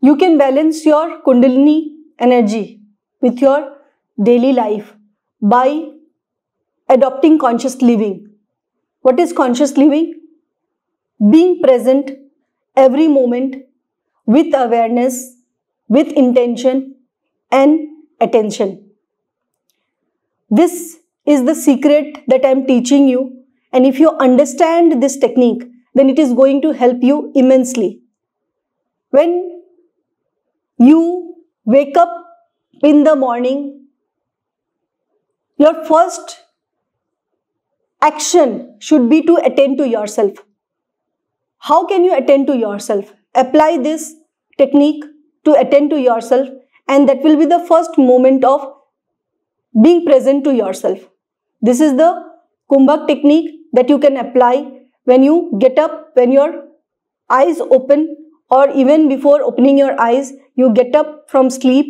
You can balance your Kundalini energy with your daily life by adopting conscious living. What is conscious living? Being present every moment with awareness, with intention and attention. This is the secret that I am teaching you and if you understand this technique, then it is going to help you immensely. When you wake up in the morning. Your first action should be to attend to yourself. How can you attend to yourself? Apply this technique to attend to yourself and that will be the first moment of being present to yourself. This is the Kumbhak technique that you can apply when you get up, when your eyes open or even before opening your eyes, you get up from sleep.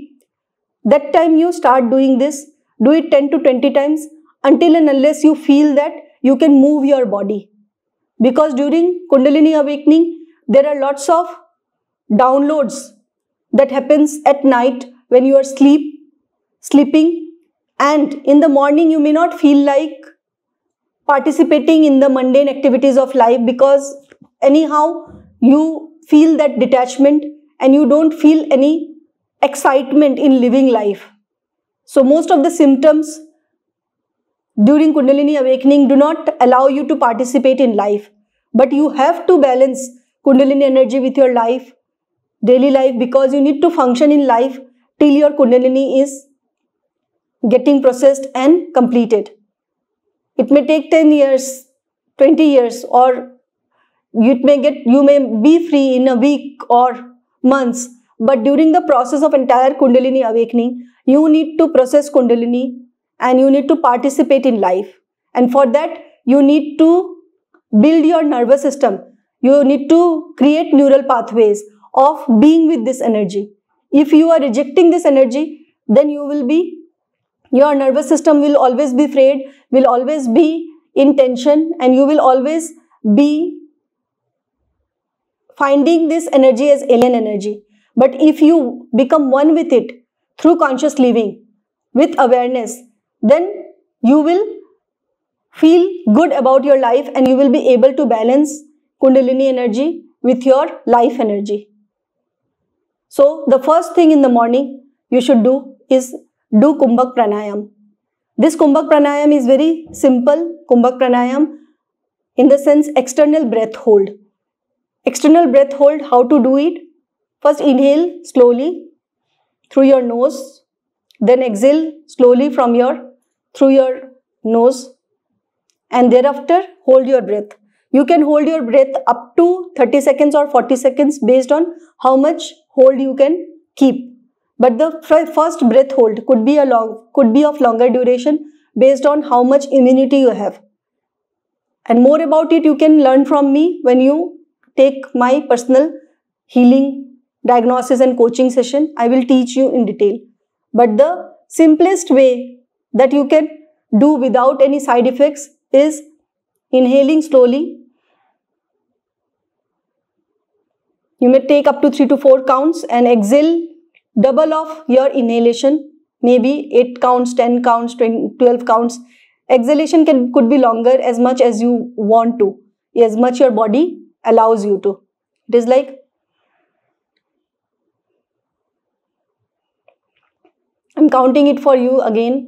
That time you start doing this. Do it 10 to 20 times until and unless you feel that you can move your body. Because during Kundalini awakening, there are lots of downloads that happens at night when you are sleep, sleeping and in the morning you may not feel like participating in the mundane activities of life because anyhow you feel that detachment and you don't feel any excitement in living life. So most of the symptoms during Kundalini awakening do not allow you to participate in life. But you have to balance Kundalini energy with your life, daily life, because you need to function in life till your Kundalini is getting processed and completed. It may take 10 years, 20 years, or it may get, you may be free in a week or months. But during the process of entire Kundalini awakening, you need to process Kundalini and you need to participate in life. And for that, you need to build your nervous system. You need to create neural pathways of being with this energy. If you are rejecting this energy, then you will be, your nervous system will always be frayed, will always be in tension and you will always be finding this energy as alien energy. But if you become one with it through conscious living, with awareness, then you will feel good about your life and you will be able to balance Kundalini energy with your life energy. So the first thing in the morning you should do is do Kumbhak Pranayam. This Kumbhak Pranayam is very simple Kumbhak Pranayam in the sense external breath hold. External breath hold, how to do it? First inhale slowly through your nose, then exhale slowly from your through your nose and thereafter hold your breath. You can hold your breath up to 30 seconds or 40 seconds based on how much hold you can keep. But the first breath hold could be a long, could be of longer duration based on how much immunity you have. And more about it you can learn from me when you take my personal healing diagnosis and coaching session. I will teach you in detail. But the simplest way that you can do without any side effects is inhaling slowly. You may take up to 3 to 4 counts and exhale double of your inhalation, maybe 8 counts, 10 counts, 12 counts. Exhalation can could be longer as much as you want to, as much your body allows you to. It is like I'm counting it for you again.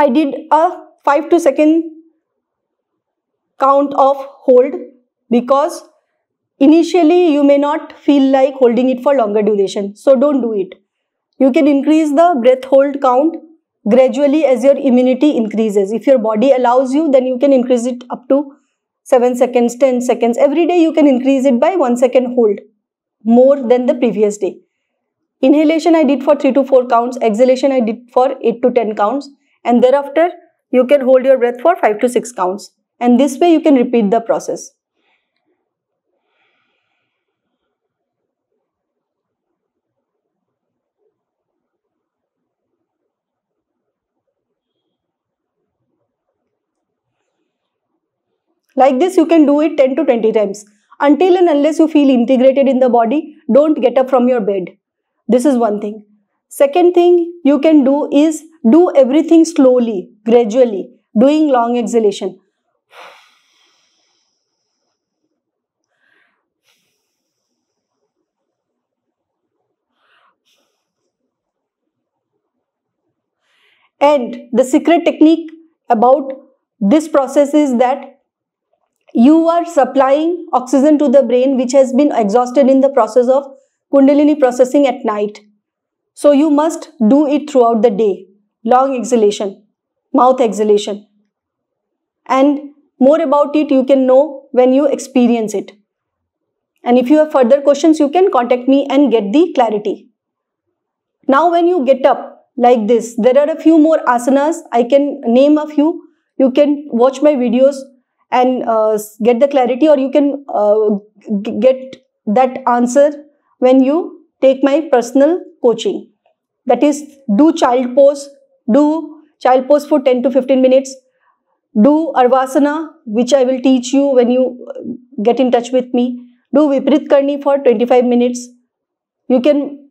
I did a 5 to second count of hold because initially you may not feel like holding it for longer duration. So don't do it. You can increase the breath hold count gradually as your immunity increases. If your body allows you, then you can increase it up to 7 seconds, 10 seconds. Every day you can increase it by 1 second hold more than the previous day. Inhalation I did for 3 to 4 counts. Exhalation I did for 8 to 10 counts and thereafter you can hold your breath for 5 to 6 counts and this way you can repeat the process. Like this you can do it 10 to 20 times. Until and unless you feel integrated in the body, don't get up from your bed. This is one thing. Second thing you can do is do everything slowly, gradually, doing long exhalation. And the secret technique about this process is that you are supplying oxygen to the brain which has been exhausted in the process of kundalini processing at night. So you must do it throughout the day. Long exhalation, mouth exhalation. And more about it you can know when you experience it. And if you have further questions, you can contact me and get the clarity. Now when you get up like this, there are a few more asanas. I can name a few. You can watch my videos and uh, get the clarity or you can uh, get that answer when you take my personal coaching. That is, do child pose, do child pose for 10 to 15 minutes, do Arvasana, which I will teach you when you uh, get in touch with me, do Viprit Karni for 25 minutes. You can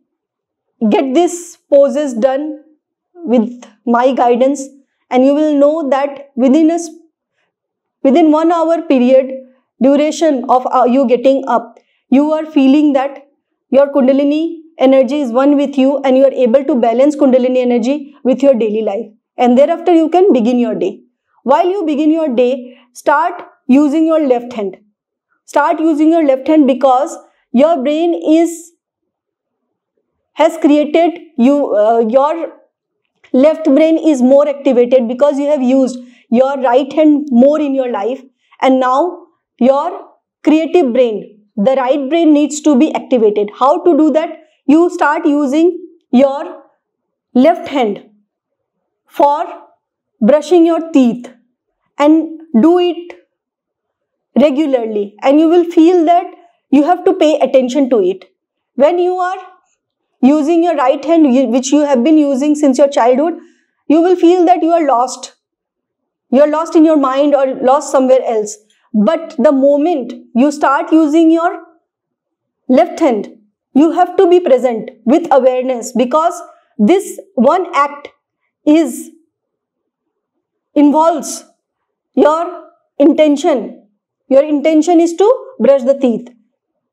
get these poses done with my guidance and you will know that within a within one hour period duration of uh, you getting up you are feeling that your Kundalini energy is one with you and you are able to balance Kundalini energy with your daily life. And thereafter you can begin your day. While you begin your day, start using your left hand. Start using your left hand because your brain is has created you uh, your left brain is more activated because you have used your right hand more in your life and now your creative brain the right brain needs to be activated. How to do that? You start using your left hand for brushing your teeth and do it regularly and you will feel that you have to pay attention to it. When you are using your right hand which you have been using since your childhood, you will feel that you are lost. You are lost in your mind or lost somewhere else. But the moment you start using your left hand, you have to be present with awareness because this one act is involves your intention. Your intention is to brush the teeth.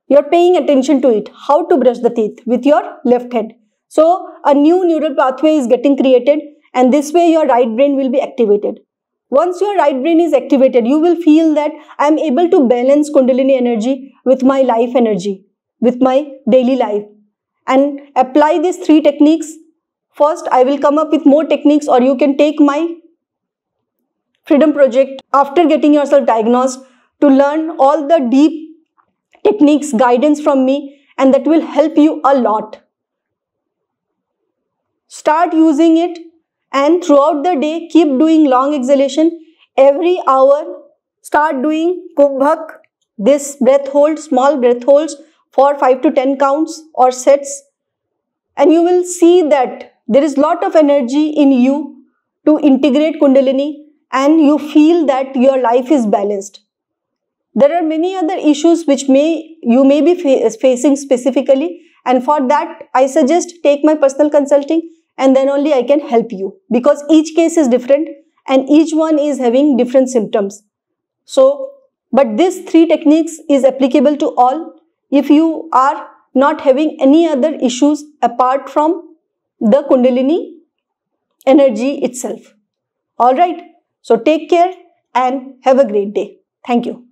You're paying attention to it. How to brush the teeth with your left hand. So a new neural pathway is getting created and this way your right brain will be activated. Once your right brain is activated, you will feel that I am able to balance Kundalini energy with my life energy, with my daily life. And apply these three techniques. First, I will come up with more techniques or you can take my Freedom Project after getting yourself diagnosed to learn all the deep techniques, guidance from me and that will help you a lot. Start using it and throughout the day keep doing long exhalation every hour start doing kumbhak this breath hold small breath holds for 5 to 10 counts or sets and you will see that there is lot of energy in you to integrate kundalini and you feel that your life is balanced there are many other issues which may you may be fa facing specifically and for that i suggest take my personal consulting and then only I can help you because each case is different and each one is having different symptoms. So, but these three techniques is applicable to all if you are not having any other issues apart from the Kundalini energy itself. Alright, so take care and have a great day. Thank you.